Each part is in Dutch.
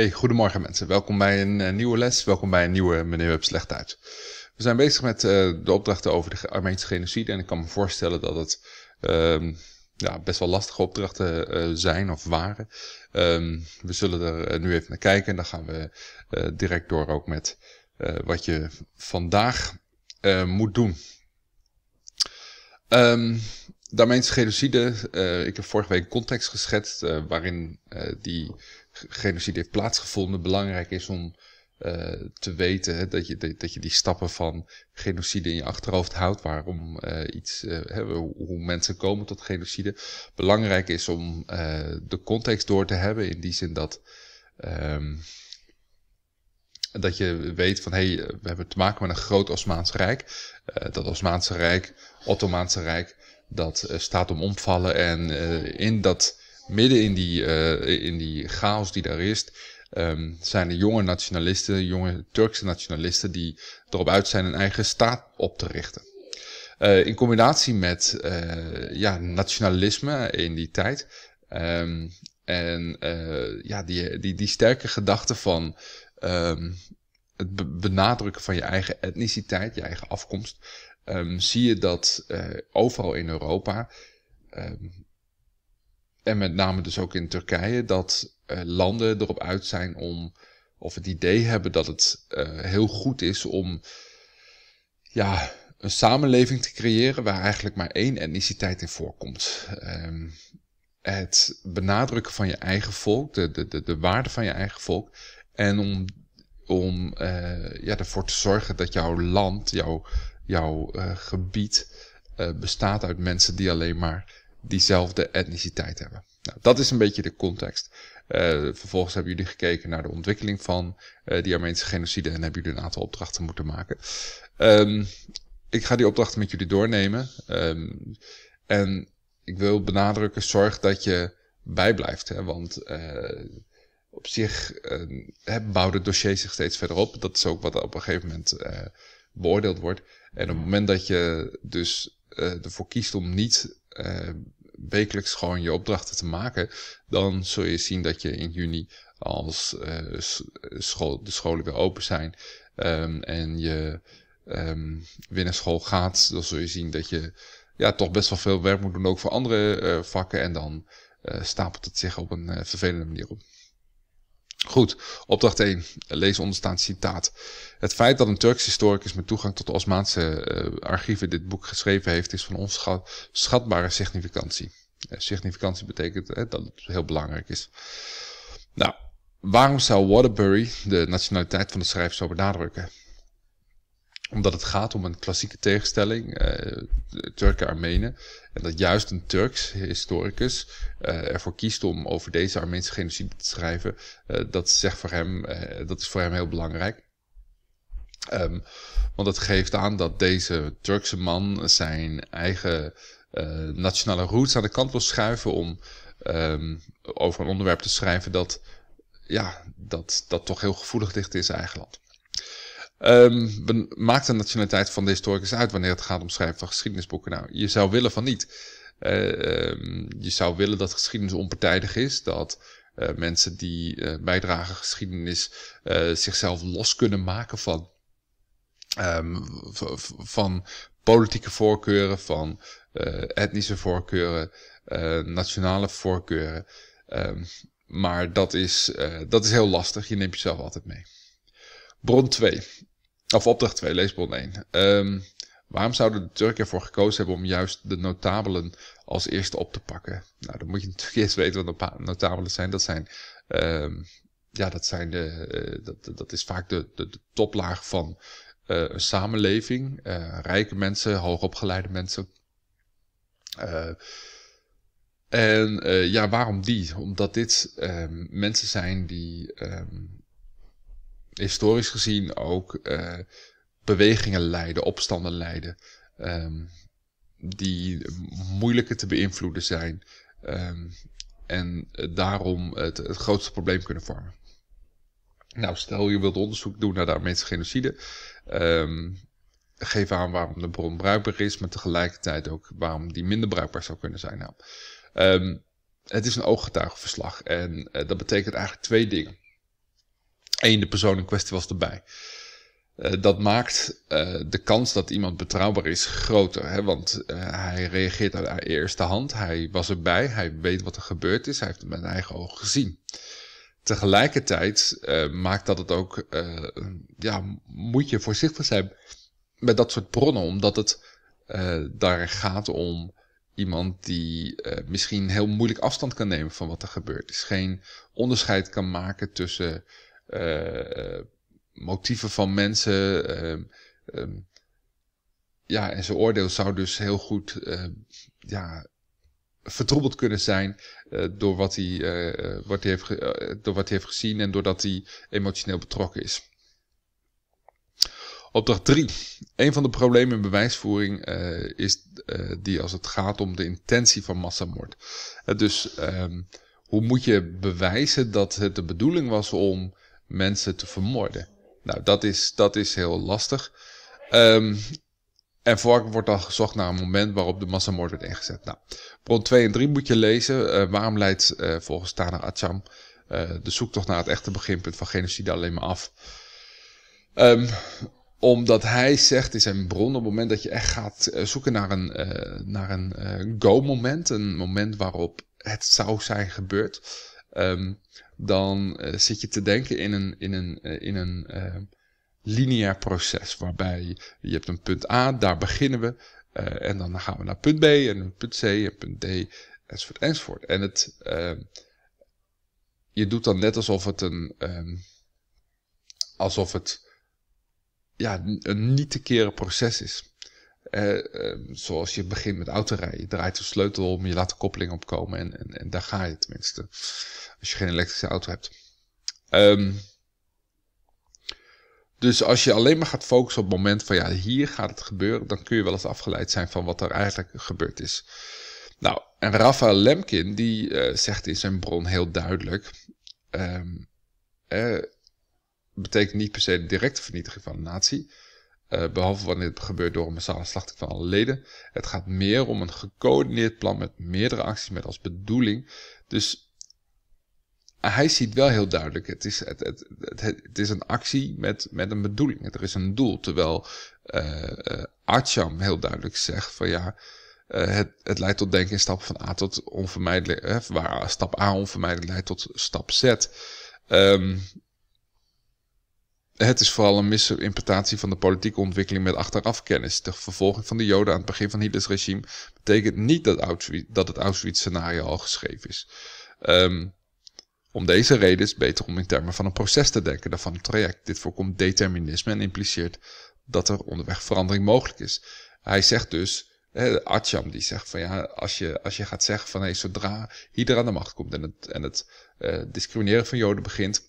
Hey, goedemorgen mensen. Welkom bij een eh, nieuwe les. Welkom bij een nieuwe Meneer Web Slecht Uit. We zijn bezig met eh, de opdrachten over de Armeense genocide. En ik kan me voorstellen dat het ehm, ja, best wel lastige opdrachten eh, zijn of waren. Ehm, we zullen er nu even naar kijken. En dan gaan we direct door ook met wat je vandaag moet doen. Ehm, de Armeense genocide. ik heb vorige week context geschetst waarin die genocide heeft plaatsgevonden, belangrijk is om eh, te weten hè, dat, je, dat je die stappen van genocide in je achterhoofd houdt, waarom eh, iets, uh, hè, hoe mensen komen tot genocide. Belangrijk is om de context door te hebben, in die zin dat, ehm, dat je weet van hé, hey, we hebben te maken met een groot Osmaans Rijk. dat Osmaanse Rijk, Ottomaanse Rijk, dat staat om omvallen en in dat midden in die, eh, in die chaos die daar is, ehm, zijn er jonge nationalisten, jonge Turkse nationalisten, die erop uit zijn een eigen staat op te richten. Eh, in combinatie met eh, ja, nationalisme in die tijd. Ehm, en ja, die, die, die sterke gedachte van ehm, het benadrukken van je eigen etniciteit, je eigen afkomst. zie je dat overal in Europa en met name dus ook in Turkije, dat eh, landen erop uit zijn om, of het idee hebben dat het eh, heel goed is om, ja, een samenleving te creëren waar eigenlijk maar één etniciteit in voorkomt. Ehm, het benadrukken van je eigen volk, de, de, de, de waarde van je eigen volk. En om, om eh, ja, ervoor te zorgen dat jouw land, jouw, jouw gebied, bestaat uit mensen die alleen maar diezelfde etniciteit hebben. Nou, dat is een beetje de context. Eh, vervolgens hebben jullie gekeken naar de ontwikkeling van eh, die Armeense genocide en hebben jullie een aantal opdrachten moeten maken. Ehm, ik ga die opdrachten met jullie doornemen. Ehm, en ik wil benadrukken, zorg dat je bijblijft. Hè, want eh, op zich ehm, bouwt het dossier zich steeds verder op. Dat is ook wat op een gegeven moment beoordeeld wordt. En op het moment dat je dus ervoor kiest om niet wekelijks gewoon je opdrachten te maken, dan zul je zien dat je in juni, als eh, school, de scholen weer open zijn ehm, en je um, weer naar school gaat, dan zul je zien dat je ja, toch best wel veel werk moet doen, ook voor andere eh, vakken. En dan eh, stapelt het zich op een vervelende manier op. Goed, opdracht 1. Lees onderstaand citaat. Het feit dat een Turks historicus met toegang tot de Osmaanse archieven dit boek geschreven heeft, is van onschatbare significantie. Eh, significantie betekent hè, eh, dat het heel belangrijk is. Nou, waarom zou Waterbury de nationaliteit van de schrijver zo benadrukken? Omdat het gaat om een klassieke tegenstelling, eh, Turken-Armenen. En dat juist een Turks historicus eh, ervoor kiest om over deze Armeense genocide te schrijven. Eh, dat, zegt voor hem, eh, dat is voor hem heel belangrijk. Ehm, want dat geeft aan dat deze Turkse man zijn eigen eh, nationale roots aan de kant wil schuiven om ehm, over een onderwerp te schrijven dat, ja, dat, dat toch heel gevoelig ligt in zijn eigen land. Ehm, we maakt de nationaliteit van de historicus uit wanneer het gaat om schrijven van geschiedenisboeken? Nou, je zou willen van niet. Eh, ehm, je zou willen dat geschiedenis onpartijdig is, dat eh, mensen die uh, bijdragen geschiedenis zichzelf los kunnen maken van, van politieke voorkeuren, van eh, etnische voorkeuren, eh, nationale voorkeuren. Ehm, maar dat is, eh, dat is heel lastig. Je neemt jezelf altijd mee. Bron 2. Of opdracht 2, leesbron 1. Um, ehm, waarom zouden de Turken ervoor gekozen hebben om juist de notabelen als eerste op te pakken? Nou, dan moet je natuurlijk eerst weten wat notabelen zijn. Dat zijn, ehm, ja, dat, zijn de, dat, dat is vaak de, de, toplaag van een samenleving. rijke mensen, hoogopgeleide mensen. Eh, en eh, ja, waarom die? Omdat dit ehm, mensen zijn die ehm, historisch gezien ook eh, bewegingen leiden, opstanden leiden. Ehm, die moeilijker te beïnvloeden zijn. en daarom het, het, grootste probleem kunnen vormen. Nou, stel je wilt onderzoek doen naar de Armeense genocide geven aan waarom de bron bruikbaar is, maar tegelijkertijd ook waarom die minder bruikbaar zou kunnen zijn. Nou, ehm, het is een ooggetuigenverslag en eh, dat betekent eigenlijk twee dingen. Eén, de persoon in kwestie was erbij. Eh, dat maakt eh, de kans dat iemand betrouwbaar is groter. Hè? Want hij reageert uit eerste hand. Hij was erbij. Hij weet wat er gebeurd is. Hij heeft het met eigen ogen gezien tegelijkertijd maakt dat het ook, ja, moet je voorzichtig zijn met dat soort bronnen, omdat het eh, daar gaat om iemand die eh, misschien heel moeilijk afstand kan nemen van wat er gebeurt. Dus geen onderscheid kan maken tussen eh, motieven van mensen. Ehm, ehm, ja, en zijn oordeel zou dus heel goed ja, vertroebeld kunnen zijn door, wat hij, wat hij heeft door wat hij heeft gezien en doordat hij emotioneel betrokken is. Opdracht 3. Een van de problemen in bewijsvoering eh, is eh, die als het gaat om de intentie van massamoord. Eh, dus ehm, hoe moet je bewijzen dat het de bedoeling was om mensen te vermoorden? Nou, dat is, dat is heel lastig. Ehm, en vaak wordt dan gezocht naar een moment waarop de massamoord werd ingezet. Nou, bron 2 en 3 moet je lezen. waarom leidt volgens Tana Acham de zoektocht naar het echte beginpunt van genocide alleen maar af? Um, omdat hij zegt in zijn bron, op het moment dat je echt gaat eh, zoeken naar een, eh, naar een eh, go-moment, een moment waarop het zou zijn gebeurd, ehm, dan zit je te denken in een, in een, in een lineair proces, waarbij je hebt een punt A, daar beginnen we, en dan gaan we naar punt B, en punt C, en punt D, enzovoort, enzovoort. En het, ehm, je doet dan net alsof het een... Ehm, alsof het ja, een niet te keren proces is. Eh, eh, zoals je begint met autorijden. Je draait de sleutel om, je laat de koppeling opkomen en, en, en daar ga je tenminste. Als je geen elektrische auto hebt. Ehm, dus als je alleen maar gaat focussen op het moment van ja, hier gaat het gebeuren, dan kun je wel eens afgeleid zijn van wat er eigenlijk gebeurd is. Nou, en Rafael Lemkin die eh, zegt in zijn bron heel duidelijk. Ehm, betekent niet per se de directe vernietiging van een natie. Eh, behalve wanneer het gebeurt door een massale slachting van alle leden. Het gaat meer om een gecoördineerd plan met meerdere acties met als bedoeling. Dus eh, hij ziet wel heel duidelijk, het is, het, het, het, het is een actie met, met een bedoeling. Er is een doel. Terwijl uh, eh, Archam heel duidelijk zegt van ja, het, het, leidt tot denken in stap van A tot onvermijdelijk, waar stap A onvermijdelijk leidt tot stap Z. Um, het is vooral een misinterpretatie van de politieke ontwikkeling met achterafkennis. De vervolging van de Joden aan het begin van Hitlers regime betekent niet dat, dat het Auschwitz-scenario al geschreven is. Ehm, om deze reden is het beter om in termen van een proces te denken dan van een traject. Dit voorkomt determinisme en impliceert dat er onderweg verandering mogelijk is. Hij zegt dus, hè, Atjam die zegt van ja, als je, als je gaat zeggen van hé, zodra Hitler aan de macht komt en het, en het eh, discrimineren van Joden begint,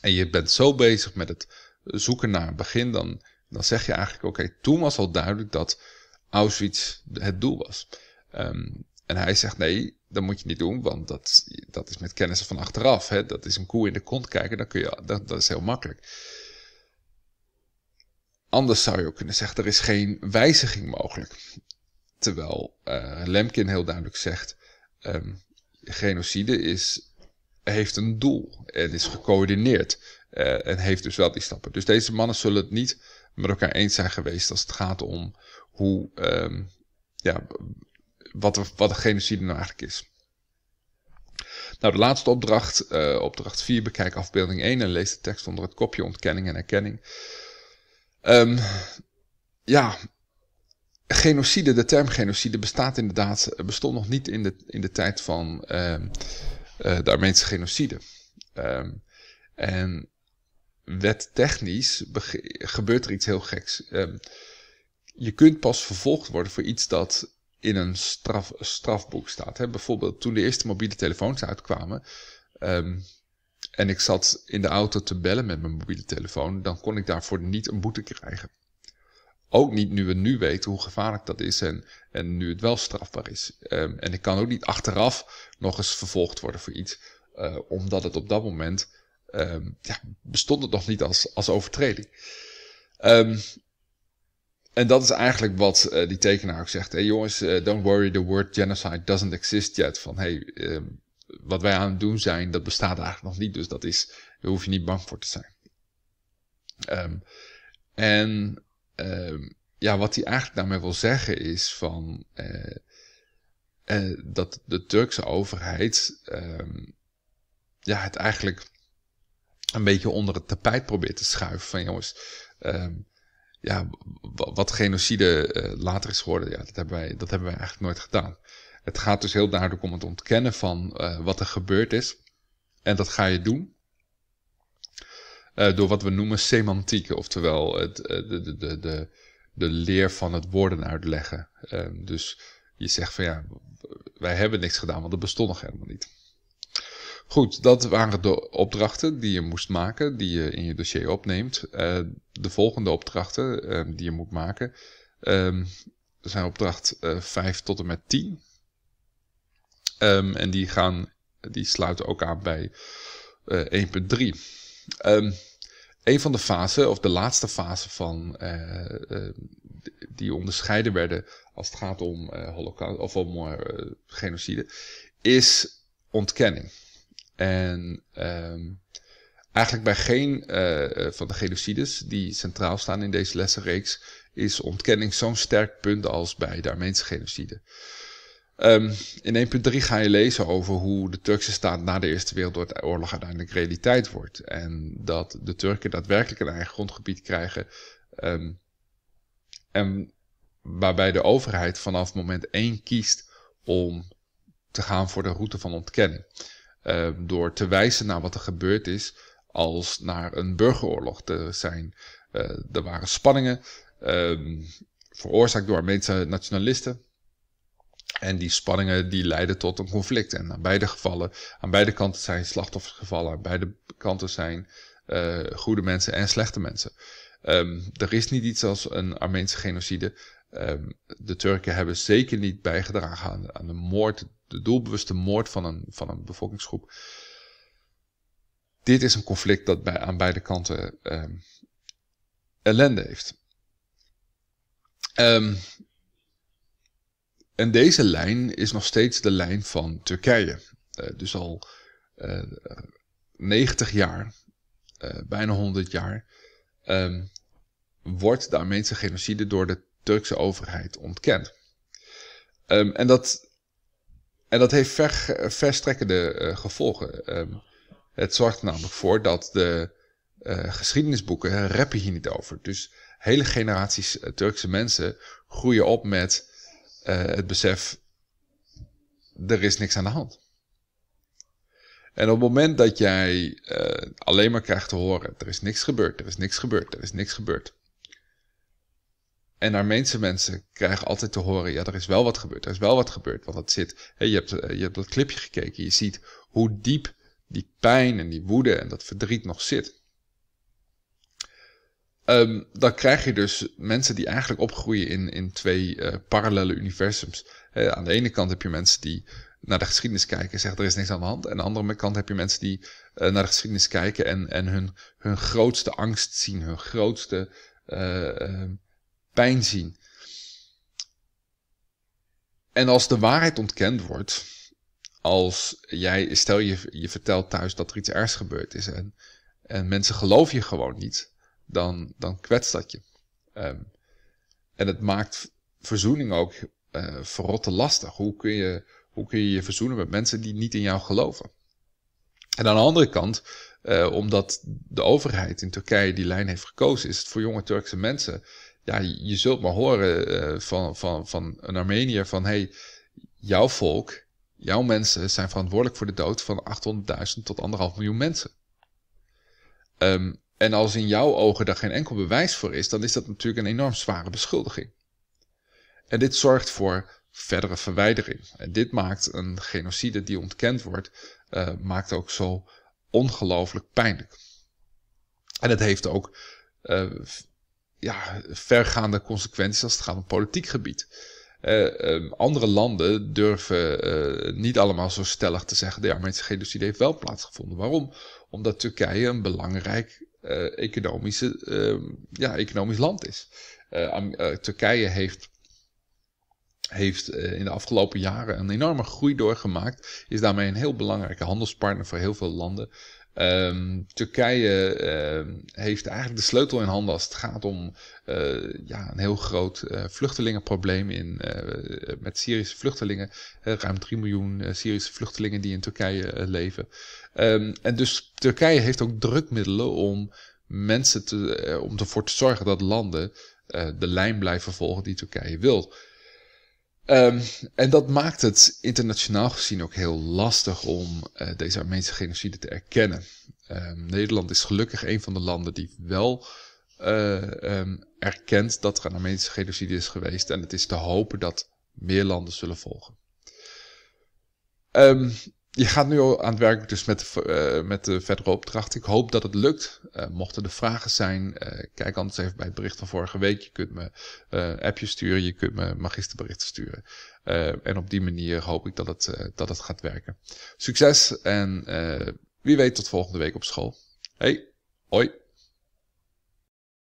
en je bent zo bezig met het zoeken naar een begin, dan, dan zeg je eigenlijk: oké, toen was al duidelijk dat Auschwitz het doel was. Ehm, en hij zegt: nee, dat moet je niet doen, want dat, dat is met kennis van achteraf. Hè? Dat is een koe in de kont kijken, dan kun je, dat, dat is heel makkelijk. Anders zou je ook kunnen zeggen: er is geen wijziging mogelijk. Terwijl eh, Lemkin heel duidelijk zegt: ehm, genocide is heeft een doel en is gecoördineerd. Eh, en heeft dus wel die stappen. Dus deze mannen zullen het niet met elkaar eens zijn geweest als het gaat om hoe, ehm, ja, wat, er, wat genocide nou eigenlijk is. Nou, de laatste opdracht, eh, opdracht 4, bekijk afbeelding 1 en lees de tekst onder het kopje ontkenning en erkenning. Ehm, ja, genocide, de term genocide bestaat inderdaad, eh, bestond nog niet in de, in de tijd van, ehm, eh, de Armeense genocide. Um, en wettechnisch gebeurt er iets heel geks. Ehm, je kunt pas vervolgd worden voor iets dat in een strafboek staat. Hè? Bijvoorbeeld toen de eerste mobiele telefoons uitkwamen. Ehm, en ik zat in de auto te bellen met mijn mobiele telefoon. Dan kon ik daarvoor niet een boete krijgen. Ook niet nu we nu weten hoe gevaarlijk dat is en, en nu het wel strafbaar is. Ehm, en ik kan ook niet achteraf nog eens vervolgd worden voor iets, eh, omdat het op dat moment ehm, ja, bestond het nog niet als, als overtreding. Ehm, en dat is eigenlijk wat eh, die tekenaar ook zegt. Hey jongens, eh, don't worry, the word genocide doesn't exist yet. Van hey, wat wij aan het doen zijn, dat bestaat eigenlijk nog niet. Dus dat is, daar hoef je niet bang voor te zijn. en Ehm, ja, wat hij eigenlijk daarmee wil zeggen is van eh, eh, dat de Turkse overheid ehm, ja, het eigenlijk een beetje onder het tapijt probeert te schuiven. Van jongens, ehm, ja, wat genocide eh, later is geworden, ja, dat, hebben wij, dat hebben wij eigenlijk nooit gedaan. Het gaat dus heel duidelijk om het ontkennen van wat er gebeurd is. En dat ga je doen. Eh, door wat we noemen semantiek, oftewel het, eh, de, de, de, de, de leer van het woorden uitleggen. Ehm, dus je zegt van ja, wij hebben niks gedaan, want dat bestond nog helemaal niet. Goed, dat waren de opdrachten die je moest maken, die je in je dossier opneemt. Eh, de volgende opdrachten ehm, die je moet maken um, zijn opdracht uh, 5 tot en met 10. en die, gaan, die sluiten ook aan bij 1.3. Um, een van de fasen, of de laatste fase van, eh, eh, die onderscheiden werden als het gaat om eh, holocaust, of om genocide, is ontkenning. En ehm, eigenlijk bij geen van de genocides die centraal staan in deze lessenreeks is ontkenning zo'n sterk punt als bij de Armeense genocide. Um, in 1.3 ga je lezen over hoe de Turkse staat na de Eerste Wereldoorlog uiteindelijk realiteit wordt. En dat de Turken daadwerkelijk een eigen grondgebied krijgen. Ehm, en waarbij de overheid vanaf moment 1 kiest om te gaan voor de route van ontkennen ehm, door te wijzen naar wat er gebeurd is als naar een burgeroorlog. te zijn, eh, er waren spanningen veroorzaakt door Armeense nationalisten en die spanningen die leiden tot een conflict. En aan beide gevallen, aan beide kanten zijn slachtoffers gevallen. Aan beide kanten zijn eh, goede mensen en slechte mensen. Ehm, er is niet iets als een Armeense genocide. Ehm, de Turken hebben zeker niet bijgedragen aan, de moord, de doelbewuste moord van een, van een bevolkingsgroep. Dit is een conflict dat bij, aan beide kanten ehm, ellende heeft. En deze lijn is nog steeds de lijn van Turkije. Eh, dus al 90 eh, jaar, eh, bijna 100 jaar, ehm, wordt de Armeense genocide door de Turkse overheid ontkend. Ehm, en, dat, en dat heeft ver, verstrekkende gevolgen. Ehm, het zorgt namelijk voor dat de geschiedenisboeken rappen hier niet over. Dus hele generaties Turkse mensen groeien op met eh, het besef, er is niks aan de hand. En op het moment dat jij eh, alleen maar krijgt te horen: er is niks gebeurd, er is niks gebeurd, er is niks gebeurd. En Armeense mensen krijgen altijd te horen: ja, er is wel wat gebeurd, er is wel wat gebeurd. Want dat zit, je, hebt, eh, je hebt dat clipje gekeken, je ziet hoe diep die pijn en die woede en dat verdriet nog zit. Ehm, dan krijg je dus mensen die eigenlijk opgroeien in, in twee uh, parallele universums. aan de ene kant heb je mensen die naar de geschiedenis kijken en zeggen er is niks aan de hand. En aan de andere kant heb je mensen die eh, naar de geschiedenis kijken en, en hun, hun grootste angst zien, hun grootste eh, ehm, pijn zien. En als de waarheid ontkend wordt, als jij, stel je, je vertelt thuis dat er iets ergs gebeurd is en, en mensen geloven je gewoon niet dan, dan kwetst dat je. Ehm, en het maakt verzoening ook uh, verrotte lastig. Hoe kun, je, hoe kun je je verzoenen met mensen die niet in jou geloven? En aan de andere kant, eh, omdat de overheid in Turkije die lijn heeft gekozen, is het voor jonge Turkse mensen. Ja, je, zult maar horen eh, van, van, van een Armenier van hey, jouw volk, jouw mensen zijn verantwoordelijk voor de dood van 800.000 tot 1,5 miljoen mensen. Um, en als in jouw ogen daar geen enkel bewijs voor is, dan is dat natuurlijk een enorm zware beschuldiging. En dit zorgt voor verdere verwijdering. En dit maakt een genocide die ontkend wordt, eh, maakt ook zo ongelooflijk pijnlijk. En het heeft ook eh, ja, vergaande consequenties als het gaat om politiek gebied. Eh, ehm, andere landen durven niet allemaal zo stellig te zeggen, de Armeense genocide heeft wel plaatsgevonden. Waarom? Omdat Turkije een belangrijk eh, economische, ehm, ja, economisch land is. Eh, eh, Turkije heeft heeft in de afgelopen jaren een enorme groei doorgemaakt. Is daarmee een heel belangrijke handelspartner voor heel veel landen. Ehm, Turkije ehm, heeft eigenlijk de sleutel in handen als het gaat om eh, ja, een heel groot eh, vluchtelingenprobleem in, eh, met Syrische vluchtelingen. ruim 3 miljoen Syrische vluchtelingen die in Turkije leven. Ehm, en dus Turkije heeft ook drukmiddelen om mensen te, om ervoor te zorgen dat landen de lijn blijven volgen die Turkije wil. Ehm, en dat maakt het internationaal gezien ook heel lastig om eh, deze Armeense genocide te erkennen. Ehm, Nederland is gelukkig een van de landen die wel eh, ehm, erkent dat er een Armeense genocide is geweest. En het is te hopen dat meer landen zullen volgen je gaat nu al aan het werk dus met, uh, met de verdere opdracht. Ik hoop dat het lukt. Eh, mochten er vragen zijn, eh, kijk anders even bij het bericht van vorige week. Je kunt me een appje sturen, je kunt me magisterberichten sturen. en op die manier hoop ik dat het, dat het gaat werken. Succes en wie weet tot volgende week op school. Hey, hoi.